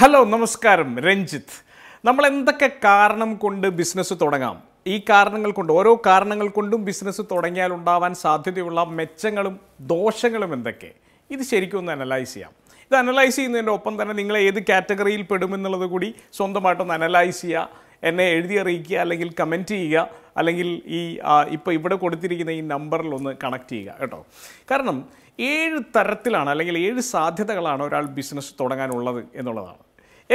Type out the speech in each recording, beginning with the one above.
hello നമസ്കാരം രഞ്ജിത്ത് നമ്മൾ എന്തൊക്കെ കാരണം കൊണ്ട് ബിസിനസ് തുടങ്ങാം ഈ കാരണങ്ങൾ കൊണ്ട് ഓരോ കാരണങ്ങൾ കൊണ്ടും ബിസിനസ് തുടങ്ങിയാൽ ഉണ്ടാവാൻ സാധ്യതയുള്ള മെച്ചങ്ങളും ദോഷങ്ങളും എന്തൊക്കെ ഇത് ശരിക്കും ഒന്ന് അനലൈസ് ചെയ്യാം ഇത് അനലൈസ് ചെയ്യുന്നതിൻ്റെ ഒപ്പം തന്നെ നിങ്ങൾ ഏത് കാറ്റഗറിയിൽ പെടുമെന്നുള്ളത് കൂടി സ്വന്തമായിട്ടൊന്ന് അനലൈസ് ചെയ്യുക എന്നെ എഴുതി അറിയിക്കുക അല്ലെങ്കിൽ കമൻറ്റ് ചെയ്യുക അല്ലെങ്കിൽ ഈ ഇപ്പോൾ ഇവിടെ കൊടുത്തിരിക്കുന്ന ഈ നമ്പറിൽ ഒന്ന് കണക്ട് ചെയ്യുക കേട്ടോ കാരണം ഏഴ് തരത്തിലാണ് അല്ലെങ്കിൽ ഏഴ് സാധ്യതകളാണ് ഒരാൾ ബിസിനസ് തുടങ്ങാനുള്ളത് എന്നുള്ളതാണ്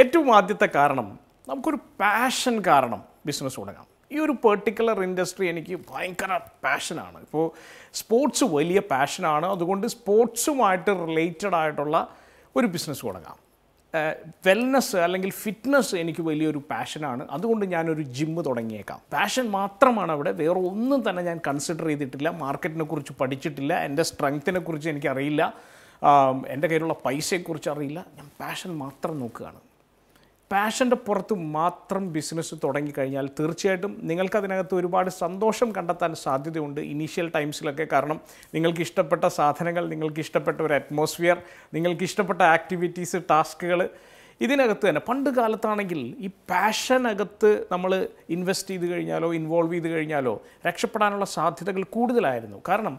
ഏറ്റവും ആദ്യത്തെ കാരണം നമുക്കൊരു പാഷൻ കാരണം ബിസിനസ് തുടങ്ങാം ഈ ഒരു പെർട്ടിക്കുലർ ഇൻഡസ്ട്രി എനിക്ക് ഭയങ്കര പാഷനാണ് ഇപ്പോൾ സ്പോർട്സ് വലിയ പാഷനാണ് അതുകൊണ്ട് സ്പോർട്സുമായിട്ട് റിലേറ്റഡ് ആയിട്ടുള്ള ഒരു ബിസിനസ് തുടങ്ങാം വെൽനസ് അല്ലെങ്കിൽ ഫിറ്റ്നസ് എനിക്ക് വലിയൊരു പാഷനാണ് അതുകൊണ്ട് ഞാനൊരു ജിമ്മ് തുടങ്ങിയേക്കാം പാഷൻ മാത്രമാണ് അവിടെ വേറെ ഒന്നും തന്നെ ഞാൻ കൺസിഡർ ചെയ്തിട്ടില്ല മാർക്കറ്റിനെ കുറിച്ച് പഠിച്ചിട്ടില്ല എൻ്റെ സ്ട്രെങ്ത്തിനെ കുറിച്ച് എനിക്കറിയില്ല എൻ്റെ കയ്യിലുള്ള പൈസയെക്കുറിച്ച് അറിയില്ല ഞാൻ പാഷൻ മാത്രം നോക്കുകയാണ് പാഷൻ്റെ പുറത്ത് മാത്രം ബിസിനസ് തുടങ്ങിക്കഴിഞ്ഞാൽ തീർച്ചയായിട്ടും നിങ്ങൾക്കതിനകത്ത് ഒരുപാട് സന്തോഷം കണ്ടെത്താൻ സാധ്യതയുണ്ട് ഇനീഷ്യൽ ടൈംസിലൊക്കെ കാരണം നിങ്ങൾക്ക് ഇഷ്ടപ്പെട്ട സാധനങ്ങൾ നിങ്ങൾക്ക് ഇഷ്ടപ്പെട്ട ഒരു അറ്റ്മോസ്ഫിയർ നിങ്ങൾക്ക് ഇഷ്ടപ്പെട്ട ആക്ടിവിറ്റീസ് ടാസ്കുകൾ ഇതിനകത്ത് തന്നെ പണ്ട് കാലത്താണെങ്കിൽ ഈ പാഷനകത്ത് നമ്മൾ ഇൻവെസ്റ്റ് ചെയ്ത് കഴിഞ്ഞാലോ ഇൻവോൾവ് ചെയ്ത് കഴിഞ്ഞാലോ രക്ഷപ്പെടാനുള്ള സാധ്യതകൾ കൂടുതലായിരുന്നു കാരണം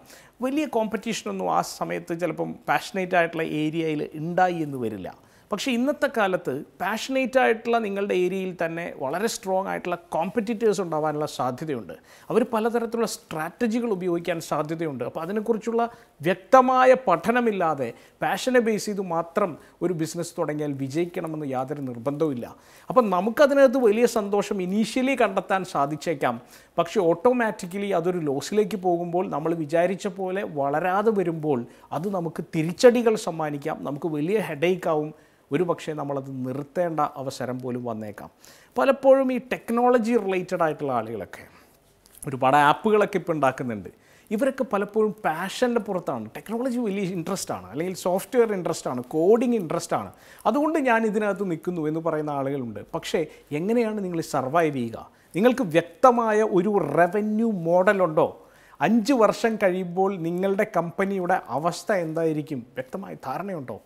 വലിയ കോമ്പറ്റീഷനൊന്നും ആ സമയത്ത് ചിലപ്പം പാഷനേറ്റ് ആയിട്ടുള്ള ഏരിയയിൽ ഉണ്ടായി എന്ന് വരില്ല പക്ഷേ ഇന്നത്തെ കാലത്ത് പാഷനേറ്റ് ആയിട്ടുള്ള നിങ്ങളുടെ ഏരിയയിൽ തന്നെ വളരെ സ്ട്രോങ് ആയിട്ടുള്ള കോമ്പറ്റീറ്റേഴ്സ് ഉണ്ടാവാനുള്ള സാധ്യതയുണ്ട് അവർ പലതരത്തിലുള്ള സ്ട്രാറ്റജികൾ ഉപയോഗിക്കാൻ സാധ്യതയുണ്ട് അപ്പോൾ അതിനെക്കുറിച്ചുള്ള വ്യക്തമായ പഠനമില്ലാതെ പാഷനെ ബേസ് ചെയ്ത് മാത്രം ഒരു ബിസിനസ് തുടങ്ങിയാൽ വിജയിക്കണമെന്ന് യാതൊരു നിർബന്ധവുമില്ല അപ്പം നമുക്കതിനകത്ത് വലിയ സന്തോഷം ഇനീഷ്യലി കണ്ടെത്താൻ സാധിച്ചേക്കാം പക്ഷേ ഓട്ടോമാറ്റിക്കലി അതൊരു ലോസിലേക്ക് പോകുമ്പോൾ നമ്മൾ വിചാരിച്ച പോലെ വളരാതെ വരുമ്പോൾ അത് നമുക്ക് തിരിച്ചടികൾ സമ്മാനിക്കാം നമുക്ക് വലിയ ഹെഡേക്ക് ആവും ഒരു പക്ഷേ നമ്മളത് നിർത്തേണ്ട അവസരം പോലും വന്നേക്കാം പലപ്പോഴും ഈ ടെക്നോളജി റിലേറ്റഡ് ആയിട്ടുള്ള ആളുകളൊക്കെ ഒരുപാട് ആപ്പുകളൊക്കെ ഇപ്പോൾ ഉണ്ടാക്കുന്നുണ്ട് ഇവരൊക്കെ പലപ്പോഴും പാഷൻ്റെ പുറത്താണ് ടെക്നോളജി വലിയ ഇൻട്രസ്റ്റ് ആണ് അല്ലെങ്കിൽ സോഫ്റ്റ്വെയർ ഇൻട്രസ്റ്റ് ആണ് കോഡിംഗ് ഇൻട്രസ്റ്റ് ആണ് അതുകൊണ്ട് ഞാൻ ഇതിനകത്ത് നിൽക്കുന്നു എന്ന് പറയുന്ന ആളുകളുണ്ട് പക്ഷേ എങ്ങനെയാണ് നിങ്ങൾ സർവൈവ് ചെയ്യുക നിങ്ങൾക്ക് വ്യക്തമായ ഒരു റവന്യൂ മോഡലുണ്ടോ അഞ്ച് വർഷം കഴിയുമ്പോൾ നിങ്ങളുടെ കമ്പനിയുടെ അവസ്ഥ എന്തായിരിക്കും വ്യക്തമായ ധാരണയുണ്ടോ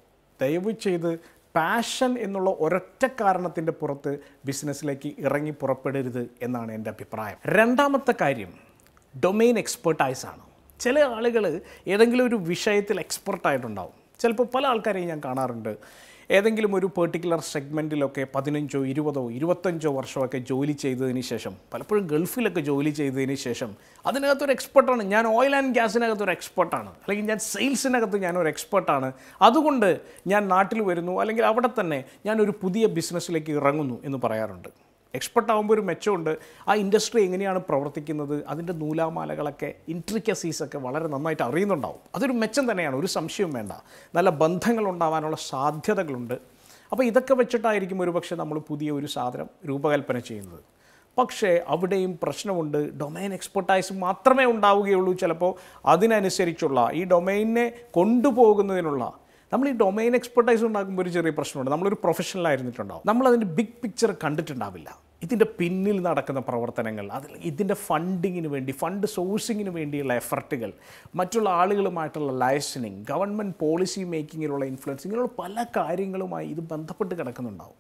ദയവ് ചെയ്ത് പാഷൻ എന്നുള്ള ഒരൊറ്റ കാരണത്തിൻ്റെ പുറത്ത് ബിസിനസ്സിലേക്ക് ഇറങ്ങി പുറപ്പെടരുത് എന്നാണ് എൻ്റെ അഭിപ്രായം രണ്ടാമത്തെ കാര്യം ഡൊമെയിൻ എക്സ്പേർട്ടൈസാണ് ചില ആളുകൾ ഏതെങ്കിലും ഒരു വിഷയത്തിൽ എക്സ്പെർട്ടായിട്ടുണ്ടാവും ചിലപ്പോൾ പല ആൾക്കാരെയും ഞാൻ കാണാറുണ്ട് ഏതെങ്കിലും ഒരു പെർട്ടിക്കുലർ സെഗ്മെൻറ്റിലൊക്കെ പതിനഞ്ചോ ഇരുപതോ ഇരുപത്തഞ്ചോ വർഷമൊക്കെ ജോലി ചെയ്തതിന് ശേഷം പലപ്പോഴും ഗൾഫിലൊക്കെ ജോലി ചെയ്തതിന് ശേഷം അതിനകത്തൊരു എക്സ്പെർട്ടാണ് ഞാൻ ഓയിൽ ആൻഡ് ഒരു എക്സ്പെർട്ടാണ് അല്ലെങ്കിൽ ഞാൻ സെയിൽസിനകത്ത് ഞാനൊരു എക്സ്പെർട്ടാണ് അതുകൊണ്ട് ഞാൻ നാട്ടിൽ വരുന്നു അല്ലെങ്കിൽ അവിടെ തന്നെ ഞാനൊരു പുതിയ ബിസിനസ്സിലേക്ക് ഇറങ്ങുന്നു എന്ന് പറയാറുണ്ട് എക്സ്പെർട്ട് ആകുമ്പോൾ ഒരു മെച്ചമുണ്ട് ആ ഇൻഡസ്ട്രി എങ്ങനെയാണ് പ്രവർത്തിക്കുന്നത് അതിൻ്റെ നൂലാമാലകളൊക്കെ ഇൻട്രിക്കസീസൊക്കെ വളരെ നന്നായിട്ട് അറിയുന്നുണ്ടാവും അതൊരു മെച്ചം തന്നെയാണ് ഒരു സംശയവും വേണ്ട നല്ല ബന്ധങ്ങൾ ഉണ്ടാവാനുള്ള സാധ്യതകളുണ്ട് അപ്പോൾ ഇതൊക്കെ വെച്ചിട്ടായിരിക്കും ഒരുപക്ഷെ നമ്മൾ പുതിയ ഒരു സാധനം രൂപകൽപ്പന ചെയ്യുന്നത് പക്ഷേ അവിടെയും പ്രശ്നമുണ്ട് ഡൊമൈൻ എക്സ്പെർട്ടൈസ് മാത്രമേ ഉണ്ടാവുകയുള്ളൂ ചിലപ്പോൾ അതിനനുസരിച്ചുള്ള ഈ ഡൊമൈനെ കൊണ്ടുപോകുന്നതിനുള്ള നമ്മൾ ഈ ഡൊമൈൻ എക്സ്പെർട്ടൈസ് ഉണ്ടാക്കുമ്പോൾ ഒരു ചെറിയ പ്രശ്നമുണ്ട് നമ്മളൊരു പ്രൊഫഷണൽ ആയിരുന്നിട്ടുണ്ടാവും നമ്മൾ അതിൻ്റെ ബിഗ് പിക്ചർ കണ്ടിട്ടുണ്ടാവില്ല ഇതിൻ്റെ പിന്നിൽ നടക്കുന്ന പ്രവർത്തനങ്ങൾ അതിൽ ഇതിൻ്റെ ഫണ്ടിങ്ങിന് വേണ്ടി ഫണ്ട് സോഴ്സിങ്ങിന് വേണ്ടിയുള്ള എഫർട്ടുകൾ മറ്റുള്ള ആളുകളുമായിട്ടുള്ള ലൈസനിങ് ഗവൺമെൻറ് പോളിസി മേക്കിങ്ങിലുള്ള ഇൻഫ്ലുവൻസ് ഇങ്ങനെയുള്ള പല കാര്യങ്ങളുമായി ഇത് ബന്ധപ്പെട്ട് കിടക്കുന്നുണ്ടാവും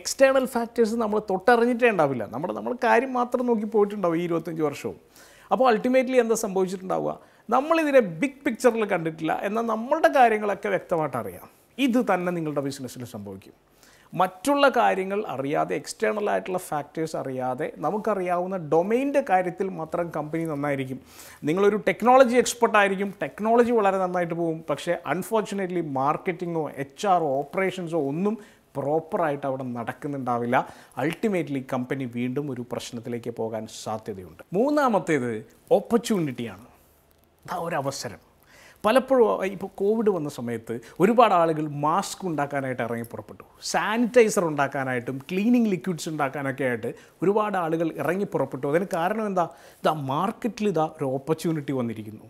എക്സ്റ്റേണൽ ഫാക്ടേഴ്സ് നമ്മൾ തൊട്ടറിഞ്ഞിട്ടേ ഉണ്ടാവില്ല നമ്മുടെ നമ്മൾ കാര്യം മാത്രം നോക്കി പോയിട്ടുണ്ടാവും ഈ ഇരുപത്തഞ്ച് വർഷവും അപ്പോൾ അൾട്ടിമേറ്റ്ലി എന്താ സംഭവിച്ചിട്ടുണ്ടാവുക നമ്മളിതിനെ ബിഗ് പിക്ചറിൽ കണ്ടിട്ടില്ല എന്നാൽ നമ്മളുടെ കാര്യങ്ങളൊക്കെ വ്യക്തമായിട്ട് അറിയാം ഇത് തന്നെ നിങ്ങളുടെ ബിസിനസ്സിൽ സംഭവിക്കും മറ്റുള്ള കാര്യങ്ങൾ അറിയാതെ എക്സ്റ്റേണൽ ആയിട്ടുള്ള ഫാക്ടേഴ്സ് അറിയാതെ നമുക്കറിയാവുന്ന ഡൊമൈൻ്റെ കാര്യത്തിൽ മാത്രം കമ്പനി നന്നായിരിക്കും നിങ്ങളൊരു ടെക്നോളജി എക്സ്പെർട്ട് ആയിരിക്കും ടെക്നോളജി വളരെ നന്നായിട്ട് പോകും പക്ഷേ അൺഫോർച്ചുനേറ്റ്ലി മാർക്കറ്റിങ്ങോ എച്ച് ആറോ ഓപ്പറേഷൻസോ ഒന്നും പ്രോപ്പറായിട്ട് അവിടെ നടക്കുന്നുണ്ടാവില്ല അൾട്ടിമേറ്റ്ലി കമ്പനി വീണ്ടും ഒരു പ്രശ്നത്തിലേക്ക് പോകാൻ സാധ്യതയുണ്ട് മൂന്നാമത്തേത് ഓപ്പർച്യൂണിറ്റിയാണ് അതാ ഒരവസരം പലപ്പോഴും ഇപ്പോൾ കോവിഡ് വന്ന സമയത്ത് ഒരുപാട് ആളുകൾ മാസ്ക് ഉണ്ടാക്കാനായിട്ട് ഇറങ്ങി പുറപ്പെട്ടു സാനിറ്റൈസർ ഉണ്ടാക്കാനായിട്ടും ക്ലീനിങ് ലിക്വിഡ്സ് ഉണ്ടാക്കാനൊക്കെ ആയിട്ട് ഒരുപാട് ആളുകൾ ഇറങ്ങി പുറപ്പെട്ടു അതിന് കാരണം എന്താ ഇതാ മാർക്കറ്റിൽ ഇതാ ഒരു ഓപ്പർച്യൂണിറ്റി വന്നിരിക്കുന്നു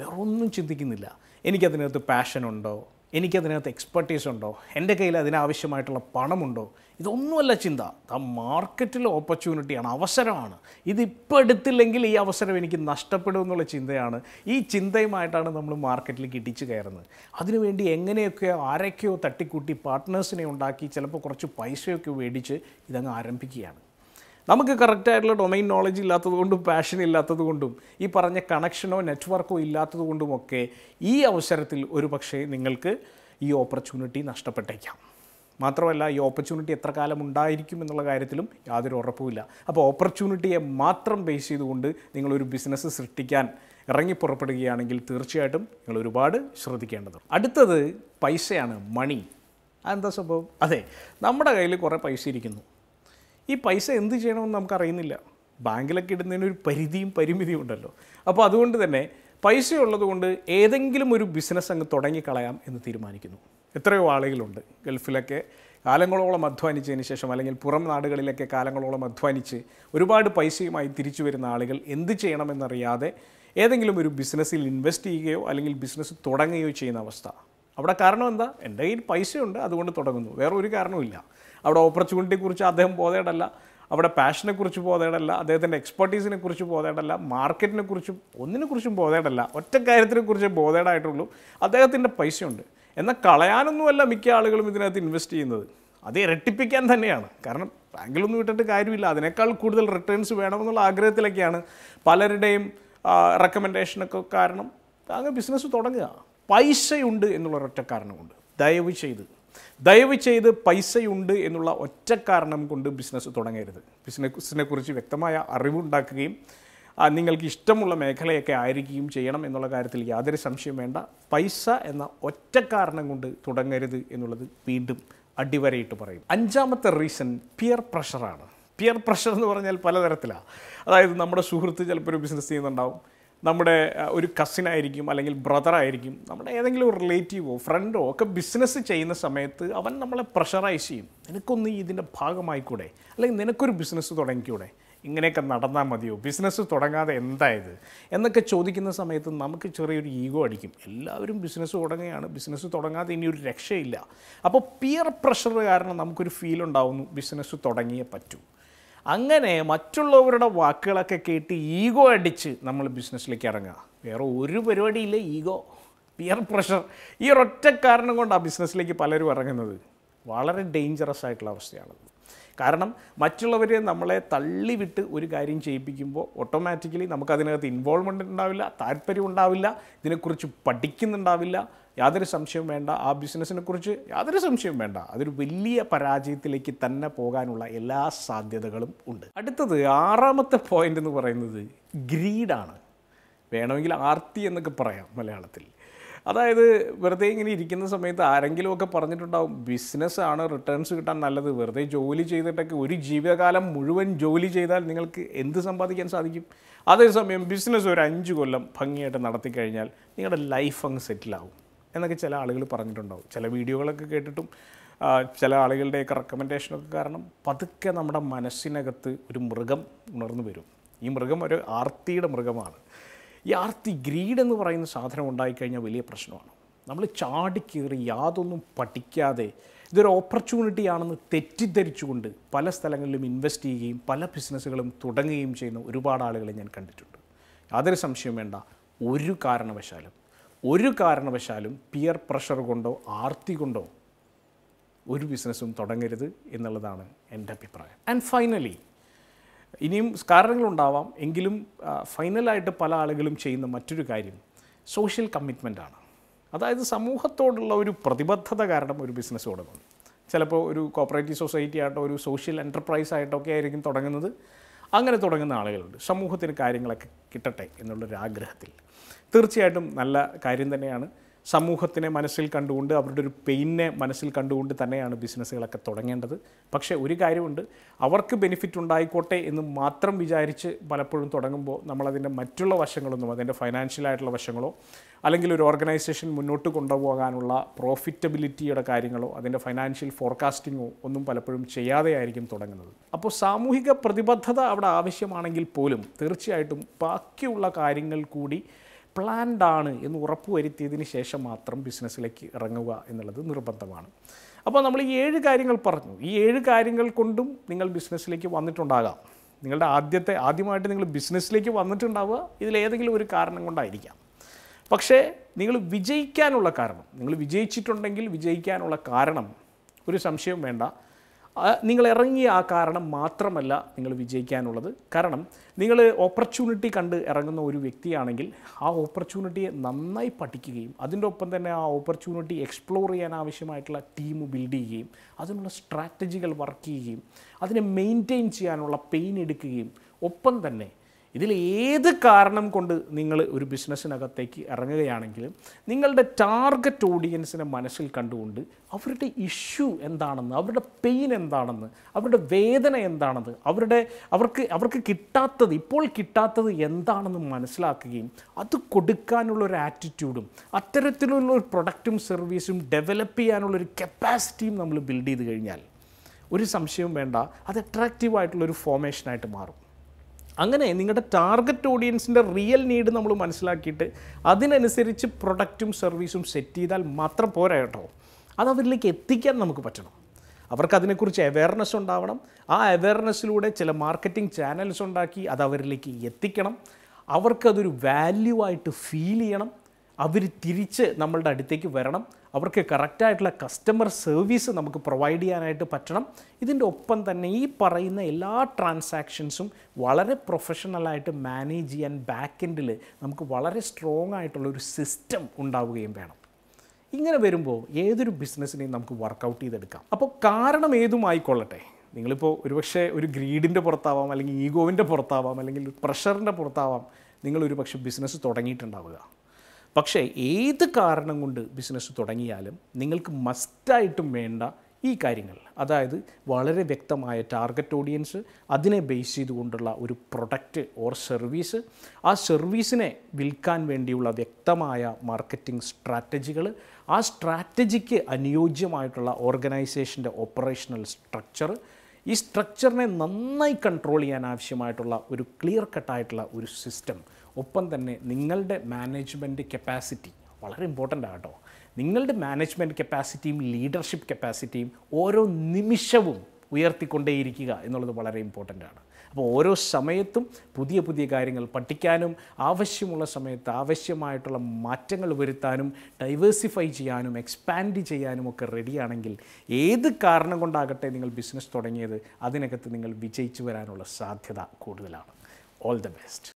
വേറെ ഒന്നും ചിന്തിക്കുന്നില്ല എനിക്കതിനകത്ത് പാഷനുണ്ടോ എനിക്കതിനകത്ത് എക്സ്പെർട്ടീസ് ഉണ്ടോ എൻ്റെ കയ്യിൽ അതിനാവശ്യമായിട്ടുള്ള പണമുണ്ടോ ഇതൊന്നുമല്ല ചിന്ത ആ മാർക്കറ്റിലെ ഓപ്പർച്യൂണിറ്റിയാണ് അവസരമാണ് ഇതിപ്പോൾ എടുത്തില്ലെങ്കിൽ ഈ അവസരം എനിക്ക് നഷ്ടപ്പെടും എന്നുള്ള ചിന്തയാണ് ഈ ചിന്തയുമായിട്ടാണ് നമ്മൾ മാർക്കറ്റിലേക്ക് ഇടിച്ചു കയറുന്നത് അതിനുവേണ്ടി എങ്ങനെയൊക്കെയോ ആരൊക്കെയോ തട്ടിക്കൂട്ടി പാർട്ട്നേഴ്സിനെ ഉണ്ടാക്കി ചിലപ്പോൾ കുറച്ച് പൈസയൊക്കെ മേടിച്ച് ഇതങ്ങ് ആരംഭിക്കുകയാണ് നമുക്ക് കറക്റ്റായിട്ടുള്ള ഡൊമൈൻ നോളജ് ഇല്ലാത്തതുകൊണ്ടും പാഷൻ ഇല്ലാത്തതുകൊണ്ടും ഈ പറഞ്ഞ കണക്ഷനോ നെറ്റ്വർക്കോ ഇല്ലാത്തതുകൊണ്ടുമൊക്കെ ഈ അവസരത്തിൽ ഒരു പക്ഷേ നിങ്ങൾക്ക് ഈ ഓപ്പർച്യൂണിറ്റി നഷ്ടപ്പെട്ടേക്കാം മാത്രമല്ല ഈ ഓപ്പർച്യൂണിറ്റി എത്ര കാലം ഉണ്ടായിരിക്കും എന്നുള്ള കാര്യത്തിലും യാതൊരു ഉറപ്പുമില്ല അപ്പോൾ ഓപ്പർച്യൂണിറ്റിയെ മാത്രം ബേസ് ചെയ്തുകൊണ്ട് നിങ്ങളൊരു ബിസിനസ് സൃഷ്ടിക്കാൻ ഇറങ്ങി പുറപ്പെടുകയാണെങ്കിൽ തീർച്ചയായിട്ടും നിങ്ങൾ ഒരുപാട് ശ്രദ്ധിക്കേണ്ടതുണ്ട് അടുത്തത് പൈസയാണ് മണി അതെന്താ സംഭവം അതെ നമ്മുടെ കയ്യിൽ കുറേ പൈസ ഇരിക്കുന്നു ഈ പൈസ എന്ത് ചെയ്യണമെന്ന് നമുക്കറിയുന്നില്ല ബാങ്കിലൊക്കെ ഇടുന്നതിനൊരു പരിധിയും പരിമിതിയും ഉണ്ടല്ലോ അപ്പോൾ അതുകൊണ്ട് തന്നെ പൈസ ഉള്ളതുകൊണ്ട് ഏതെങ്കിലും ഒരു ബിസിനസ് അങ്ങ് തുടങ്ങിക്കളയാം എന്ന് തീരുമാനിക്കുന്നു എത്രയോ ആളുകളുണ്ട് ഗൾഫിലൊക്കെ കാലങ്ങളോളം അധ്വാനിച്ചതിന് ശേഷം അല്ലെങ്കിൽ പുറം നാടുകളിലൊക്കെ കാലങ്ങളോളം അധ്വാനിച്ച് ഒരുപാട് പൈസയുമായി തിരിച്ചു വരുന്ന ആളുകൾ എന്ത് ചെയ്യണമെന്നറിയാതെ ഏതെങ്കിലും ഒരു ബിസിനസ്സിൽ ഇൻവെസ്റ്റ് ചെയ്യുകയോ അല്ലെങ്കിൽ ബിസിനസ് തുടങ്ങുകയോ ചെയ്യുന്ന അവസ്ഥ അവിടെ കാരണം എന്താ എൻ്റെ കയ്യിൽ പൈസയുണ്ട് അതുകൊണ്ട് തുടങ്ങുന്നു വേറെ ഒരു ഇല്ല അവിടെ ഓപ്പർച്യൂണിറ്റിയെക്കുറിച്ച് അദ്ദേഹം ബോധേടല്ല അവിടെ പാഷനെ കുറിച്ച് പോതേടല്ല അദ്ദേഹത്തിൻ്റെ എക്സ്പെർട്ടീസിനെ കുറിച്ച് പോതേടല്ല മാർക്കറ്റിനെ കുറിച്ചും ഒന്നിനെ കുറിച്ചും പോതേടല്ല ഒറ്റ കാര്യത്തിനെ കുറിച്ച് ബോധേടായിട്ടുള്ളൂ അദ്ദേഹത്തിൻ്റെ പൈസയുണ്ട് എന്നാൽ കളയാനൊന്നുമല്ല മിക്ക ആളുകളും ഇതിനകത്ത് ഇൻവെസ്റ്റ് ചെയ്യുന്നത് അത് ഇരട്ടിപ്പിക്കാൻ തന്നെയാണ് കാരണം ബാങ്കിലൊന്നും വിട്ടിട്ട് കാര്യമില്ല അതിനേക്കാൾ കൂടുതൽ റിട്ടേൺസ് വേണമെന്നുള്ള ആഗ്രഹത്തിലൊക്കെയാണ് പലരുടെയും റെക്കമെൻഡേഷനൊക്കെ കാരണം അങ്ങ് ബിസിനസ് തുടങ്ങുക പൈസയുണ്ട് എന്നുള്ള ഒറ്റ കാരണമുണ്ട് ദയവ് ചെയ്ത് ദയവ് ചെയ്ത് പൈസയുണ്ട് എന്നുള്ള ഒറ്റ കാരണം കൊണ്ട് ബിസിനസ് തുടങ്ങരുത് ബിസിനസ്സിനെ കുറിച്ച് വ്യക്തമായ അറിവുണ്ടാക്കുകയും നിങ്ങൾക്ക് ഇഷ്ടമുള്ള മേഖലയൊക്കെ ആയിരിക്കുകയും ചെയ്യണം എന്നുള്ള കാര്യത്തിൽ യാതൊരു സംശയം വേണ്ട പൈസ എന്ന ഒറ്റ കാരണം കൊണ്ട് തുടങ്ങരുത് എന്നുള്ളത് വീണ്ടും അടിവരയിട്ട് പറയും അഞ്ചാമത്തെ റീസൺ പിയർ പ്രഷറാണ് പിയർ പ്രഷർ എന്ന് പറഞ്ഞാൽ പലതരത്തിലാണ് അതായത് നമ്മുടെ സുഹൃത്ത് ചിലപ്പോൾ ഒരു ബിസിനസ് ചെയ്യുന്നുണ്ടാവും നമ്മുടെ ഒരു കസിൻ ആയിരിക്കും അല്ലെങ്കിൽ ബ്രദർ ആയിരിക്കും നമ്മുടെ ഏതെങ്കിലും ഒരു റിലേറ്റീവോ ഫ്രണ്ടോ ഒക്കെ ബിസിനസ് ചെയ്യുന്ന സമയത്ത് അവൻ നമ്മളെ പ്രഷറൈസ് ചെയ്യും നിനക്കൊന്ന് ഇതിൻ്റെ ഭാഗമായിക്കൂടെ അല്ലെങ്കിൽ നിനക്കൊരു ബിസിനസ് തുടങ്ങിക്കൂടെ ഇങ്ങനെയൊക്കെ നടന്നാൽ മതിയോ ബിസിനസ് തുടങ്ങാതെ എന്തായത് എന്നൊക്കെ ചോദിക്കുന്ന സമയത്ത് നമുക്ക് ചെറിയൊരു ഈഗോ അടിക്കും എല്ലാവരും ബിസിനസ് തുടങ്ങുകയാണ് ബിസിനസ് തുടങ്ങാതെ ഇനി ഒരു രക്ഷയില്ല അപ്പോൾ പിയർ പ്രഷർ കാരണം നമുക്കൊരു ഫീൽ ഉണ്ടാവുന്നു ബിസിനസ് തുടങ്ങിയേ പറ്റൂ അങ്ങനെ മറ്റുള്ളവരുടെ വാക്കുകളൊക്കെ കേട്ട് ഈഗോ അടിച്ച് നമ്മൾ ബിസിനസ്സിലേക്ക് ഇറങ്ങുക വേറെ ഒരു പരിപാടിയില്ല ഈഗോ പിയർ പ്രഷർ ഈ ഒരൊറ്റ കാരണം കൊണ്ട് ആ ബിസിനസ്സിലേക്ക് പലരും ഇറങ്ങുന്നത് വളരെ ഡേഞ്ചറസ് ആയിട്ടുള്ള അവസ്ഥയാണത് കാരണം മറ്റുള്ളവരെ നമ്മളെ തള്ളിവിട്ട് ഒരു കാര്യം ചെയ്യിപ്പിക്കുമ്പോൾ ഓട്ടോമാറ്റിക്കലി നമുക്കതിനകത്ത് ഇൻവോൾവ്മെൻ്റ് ഉണ്ടാവില്ല താല്പര്യം ഉണ്ടാവില്ല ഇതിനെക്കുറിച്ച് പഠിക്കുന്നുണ്ടാവില്ല യാതൊരു സംശയവും വേണ്ട ആ ബിസിനസ്സിനെ കുറിച്ച് യാതൊരു സംശയവും വേണ്ട അതൊരു വലിയ പരാജയത്തിലേക്ക് തന്നെ പോകാനുള്ള എല്ലാ സാധ്യതകളും ഉണ്ട് അടുത്തത് ആറാമത്തെ പോയിന്റ് എന്ന് പറയുന്നത് ഗ്രീഡാണ് വേണമെങ്കിൽ ആർത്തി എന്നൊക്കെ പറയാം മലയാളത്തിൽ അതായത് വെറുതെ ഇങ്ങനെ ഇരിക്കുന്ന സമയത്ത് ആരെങ്കിലുമൊക്കെ പറഞ്ഞിട്ടുണ്ടാവും ബിസിനസ്സാണ് റിട്ടേൺസ് കിട്ടാൻ നല്ലത് വെറുതെ ജോലി ചെയ്തിട്ടൊക്കെ ഒരു ജീവിതകാലം മുഴുവൻ ജോലി ചെയ്താൽ നിങ്ങൾക്ക് എന്ത് സമ്പാദിക്കാൻ സാധിക്കും അതേസമയം ബിസിനസ് ഒരു അഞ്ച് കൊല്ലം ഭംഗിയായിട്ട് നടത്തി കഴിഞ്ഞാൽ നിങ്ങളുടെ ലൈഫ് അങ്ങ് സെറ്റിലാവും എന്നൊക്കെ ചില ആളുകൾ പറഞ്ഞിട്ടുണ്ടാവും ചില വീഡിയോകളൊക്കെ കേട്ടിട്ടും ചില ആളുകളുടെയൊക്കെ റെക്കമെൻഡേഷനൊക്കെ കാരണം പതുക്കെ നമ്മുടെ മനസ്സിനകത്ത് ഒരു മൃഗം ഉണർന്നു വരും ഈ മൃഗം ഒരു ആർത്തിയുടെ മൃഗമാണ് ഈ ആർത്തി ഗ്രീഡ് എന്ന് പറയുന്ന സാധനം ഉണ്ടായിക്കഴിഞ്ഞാൽ വലിയ പ്രശ്നമാണ് നമ്മൾ ചാടിക്കേറി യാതൊന്നും പഠിക്കാതെ ഇതൊരു ഓപ്പർച്യൂണിറ്റി ആണെന്ന് തെറ്റിദ്ധരിച്ചുകൊണ്ട് പല സ്ഥലങ്ങളിലും ഇൻവെസ്റ്റ് ചെയ്യുകയും പല ബിസിനസ്സുകളും തുടങ്ങുകയും ചെയ്യുന്ന ഒരുപാട് ആളുകളെ ഞാൻ കണ്ടിട്ടുണ്ട് യാതൊരു സംശയം വേണ്ട ഒരു കാരണവശാലും ഒരു കാരണവശാലും പിയർ പ്രഷർ കൊണ്ടോ ആർത്തി കൊണ്ടോ ഒരു ബിസിനസ്സും തുടങ്ങരുത് എന്നുള്ളതാണ് എൻ്റെ അഭിപ്രായം ആൻഡ് ഫൈനലി ഇനിയും കാരണങ്ങളുണ്ടാവാം എങ്കിലും ഫൈനലായിട്ട് പല ആളുകളും ചെയ്യുന്ന മറ്റൊരു കാര്യം സോഷ്യൽ ആണ് അതായത് സമൂഹത്തോടുള്ള ഒരു പ്രതിബദ്ധത കാരണം ഒരു ബിസിനസ് തുടങ്ങും ചിലപ്പോൾ ഒരു കോപ്പറേറ്റീവ് സൊസൈറ്റി ആയിട്ടോ ഒരു സോഷ്യൽ എൻ്റർപ്രൈസ് ആയിട്ടോ ഒക്കെ ആയിരിക്കും തുടങ്ങുന്നത് അങ്ങനെ തുടങ്ങുന്ന ആളുകളുണ്ട് സമൂഹത്തിന് കാര്യങ്ങളൊക്കെ കിട്ടട്ടെ എന്നുള്ളൊരാഗ്രഹത്തിൽ തീർച്ചയായിട്ടും നല്ല കാര്യം തന്നെയാണ് സമൂഹത്തിനെ മനസ്സിൽ കണ്ടുകൊണ്ട് അവരുടെ ഒരു പെയിനെ മനസ്സിൽ കണ്ടുകൊണ്ട് തന്നെയാണ് ബിസിനസ്സുകളൊക്കെ തുടങ്ങേണ്ടത് പക്ഷേ ഒരു കാര്യമുണ്ട് അവർക്ക് ബെനിഫിറ്റ് ഉണ്ടായിക്കോട്ടെ എന്ന് മാത്രം വിചാരിച്ച് പലപ്പോഴും തുടങ്ങുമ്പോൾ നമ്മളതിൻ്റെ മറ്റുള്ള വശങ്ങളൊന്നും അതിൻ്റെ ആയിട്ടുള്ള വശങ്ങളോ അല്ലെങ്കിൽ ഒരു ഓർഗനൈസേഷൻ മുന്നോട്ട് കൊണ്ടുപോകാനുള്ള പ്രോഫിറ്റബിലിറ്റിയുടെ കാര്യങ്ങളോ അതിൻ്റെ ഫൈനാൻഷ്യൽ ഫോർകാസ്റ്റിങ്ങോ ഒന്നും പലപ്പോഴും ചെയ്യാതെയായിരിക്കും തുടങ്ങുന്നത് അപ്പോൾ സാമൂഹിക പ്രതിബദ്ധത അവിടെ ആവശ്യമാണെങ്കിൽ പോലും തീർച്ചയായിട്ടും ബാക്കിയുള്ള കാര്യങ്ങൾ കൂടി പ്ലാൻഡ് ആണ് എന്ന് ഉറപ്പുവരുത്തിയതിന് ശേഷം മാത്രം ബിസിനസ്സിലേക്ക് ഇറങ്ങുക എന്നുള്ളത് നിർബന്ധമാണ് അപ്പോൾ നമ്മൾ ഈ ഏഴ് കാര്യങ്ങൾ പറഞ്ഞു ഈ ഏഴ് കാര്യങ്ങൾ കൊണ്ടും നിങ്ങൾ ബിസിനസ്സിലേക്ക് വന്നിട്ടുണ്ടാകാം നിങ്ങളുടെ ആദ്യത്തെ ആദ്യമായിട്ട് നിങ്ങൾ ബിസിനസ്സിലേക്ക് വന്നിട്ടുണ്ടാവുക ഇതിലേതെങ്കിലും ഒരു കാരണം കൊണ്ടായിരിക്കാം പക്ഷേ നിങ്ങൾ വിജയിക്കാനുള്ള കാരണം നിങ്ങൾ വിജയിച്ചിട്ടുണ്ടെങ്കിൽ വിജയിക്കാനുള്ള കാരണം ഒരു സംശയം വേണ്ട നിങ്ങൾ ഇറങ്ങിയ ആ കാരണം മാത്രമല്ല നിങ്ങൾ വിജയിക്കാനുള്ളത് കാരണം നിങ്ങൾ ഓപ്പർച്യൂണിറ്റി കണ്ട് ഇറങ്ങുന്ന ഒരു വ്യക്തിയാണെങ്കിൽ ആ ഓപ്പർച്യൂണിറ്റിയെ നന്നായി പഠിക്കുകയും അതിൻ്റെ ഒപ്പം തന്നെ ആ ഓപ്പർച്യൂണിറ്റി എക്സ്പ്ലോർ ചെയ്യാൻ ആവശ്യമായിട്ടുള്ള ടീം ബിൽഡ് ചെയ്യുകയും അതിനുള്ള സ്ട്രാറ്റജികൾ വർക്ക് ചെയ്യുകയും അതിനെ മെയിൻറ്റെയിൻ ചെയ്യാനുള്ള പെയിൻ എടുക്കുകയും ഒപ്പം തന്നെ ഇതിൽ ഏത് കാരണം കൊണ്ട് നിങ്ങൾ ഒരു ബിസിനസ്സിനകത്തേക്ക് ഇറങ്ങുകയാണെങ്കിലും നിങ്ങളുടെ ടാർഗറ്റ് ഓഡിയൻസിനെ മനസ്സിൽ കണ്ടുകൊണ്ട് അവരുടെ ഇഷ്യൂ എന്താണെന്ന് അവരുടെ പെയിൻ എന്താണെന്ന് അവരുടെ വേദന എന്താണെന്ന് അവരുടെ അവർക്ക് അവർക്ക് കിട്ടാത്തത് ഇപ്പോൾ കിട്ടാത്തത് എന്താണെന്ന് മനസ്സിലാക്കുകയും അത് കൊടുക്കാനുള്ള ഒരു ആറ്റിറ്റ്യൂഡും അത്തരത്തിലുള്ള ഒരു പ്രൊഡക്റ്റും സർവീസും ഡെവലപ്പ് ചെയ്യാനുള്ളൊരു കപ്പാസിറ്റിയും നമ്മൾ ബിൽഡ് ചെയ്ത് കഴിഞ്ഞാൽ ഒരു സംശയവും വേണ്ട അത് അട്രാക്റ്റീവായിട്ടുള്ളൊരു ഫോമേഷനായിട്ട് മാറും അങ്ങനെ നിങ്ങളുടെ ടാർഗറ്റ് ഓഡിയൻസിൻ്റെ റിയൽ നീഡ് നമ്മൾ മനസ്സിലാക്കിയിട്ട് അതിനനുസരിച്ച് പ്രൊഡക്റ്റും സർവീസും സെറ്റ് ചെയ്താൽ മാത്രം പോരാ കേട്ടോ അത് അവരിലേക്ക് എത്തിക്കാൻ നമുക്ക് പറ്റണം അവർക്ക് അതിനെക്കുറിച്ച് അവയർനെസ് ഉണ്ടാവണം ആ അവയർനെസ്സിലൂടെ ചില മാർക്കറ്റിംഗ് ചാനൽസ് ഉണ്ടാക്കി അത് അവരിലേക്ക് എത്തിക്കണം അവർക്കതൊരു വാല്യൂ ആയിട്ട് ഫീൽ ചെയ്യണം അവർ തിരിച്ച് നമ്മളുടെ അടുത്തേക്ക് വരണം അവർക്ക് കറക്റ്റായിട്ടുള്ള കസ്റ്റമർ സർവീസ് നമുക്ക് പ്രൊവൈഡ് ചെയ്യാനായിട്ട് പറ്റണം ഇതിൻ്റെ ഒപ്പം തന്നെ ഈ പറയുന്ന എല്ലാ ട്രാൻസാക്ഷൻസും വളരെ പ്രൊഫഷണലായിട്ട് മാനേജ് ചെയ്യാൻ ബാക്ക് എൻഡിൽ നമുക്ക് വളരെ സ്ട്രോങ് ഒരു സിസ്റ്റം ഉണ്ടാവുകയും വേണം ഇങ്ങനെ വരുമ്പോൾ ഏതൊരു ബിസിനസ്സിനെയും നമുക്ക് വർക്കൗട്ട് ചെയ്തെടുക്കാം അപ്പോൾ കാരണം ഏതും ആയിക്കൊള്ളട്ടെ നിങ്ങളിപ്പോൾ ഒരുപക്ഷെ ഒരു ഗ്രീഡിൻ്റെ പുറത്താവാം അല്ലെങ്കിൽ ഈഗോവിൻ്റെ പുറത്താവാം അല്ലെങ്കിൽ പ്രഷറിൻ്റെ പുറത്താവാം നിങ്ങൾ പക്ഷേ ബിസിനസ് തുടങ്ങിയിട്ടുണ്ടാവുക പക്ഷേ ഏത് കാരണം കൊണ്ട് ബിസിനസ് തുടങ്ങിയാലും നിങ്ങൾക്ക് മസ്റ്റായിട്ടും വേണ്ട ഈ കാര്യങ്ങൾ അതായത് വളരെ വ്യക്തമായ ടാർഗറ്റ് ഓഡിയൻസ് അതിനെ ബേസ് ചെയ്തുകൊണ്ടുള്ള ഒരു പ്രൊഡക്റ്റ് ഓർ സർവീസ് ആ സർവീസിനെ വിൽക്കാൻ വേണ്ടിയുള്ള വ്യക്തമായ മാർക്കറ്റിംഗ് സ്ട്രാറ്റജികൾ ആ സ്ട്രാറ്റജിക്ക് അനുയോജ്യമായിട്ടുള്ള ഓർഗനൈസേഷൻ്റെ ഓപ്പറേഷണൽ സ്ട്രക്ചർ ഈ സ്ട്രക്ചറിനെ നന്നായി കൺട്രോൾ ചെയ്യാൻ ആവശ്യമായിട്ടുള്ള ഒരു ക്ലിയർ കട്ടായിട്ടുള്ള ഒരു സിസ്റ്റം ഒപ്പം തന്നെ നിങ്ങളുടെ മാനേജ്മെൻറ്റ് കപ്പാസിറ്റി വളരെ ഇമ്പോർട്ടൻ്റ് ആട്ടോ നിങ്ങളുടെ മാനേജ്മെൻറ്റ് കപ്പാസിറ്റിയും ലീഡർഷിപ്പ് കപ്പാസിറ്റിയും ഓരോ നിമിഷവും ഉയർത്തിക്കൊണ്ടേയിരിക്കുക എന്നുള്ളത് വളരെ ഇമ്പോർട്ടൻ്റ് ആണ് അപ്പോൾ ഓരോ സമയത്തും പുതിയ പുതിയ കാര്യങ്ങൾ പഠിക്കാനും ആവശ്യമുള്ള സമയത്ത് ആവശ്യമായിട്ടുള്ള മാറ്റങ്ങൾ വരുത്താനും ഡൈവേഴ്സിഫൈ ചെയ്യാനും എക്സ്പാൻഡ് ചെയ്യാനും ഒക്കെ റെഡിയാണെങ്കിൽ ഏത് കാരണം കൊണ്ടാകട്ടെ നിങ്ങൾ ബിസിനസ് തുടങ്ങിയത് അതിനകത്ത് നിങ്ങൾ വിജയിച്ചു വരാനുള്ള സാധ്യത കൂടുതലാണ് ഓൾ ദ ബെസ്റ്റ്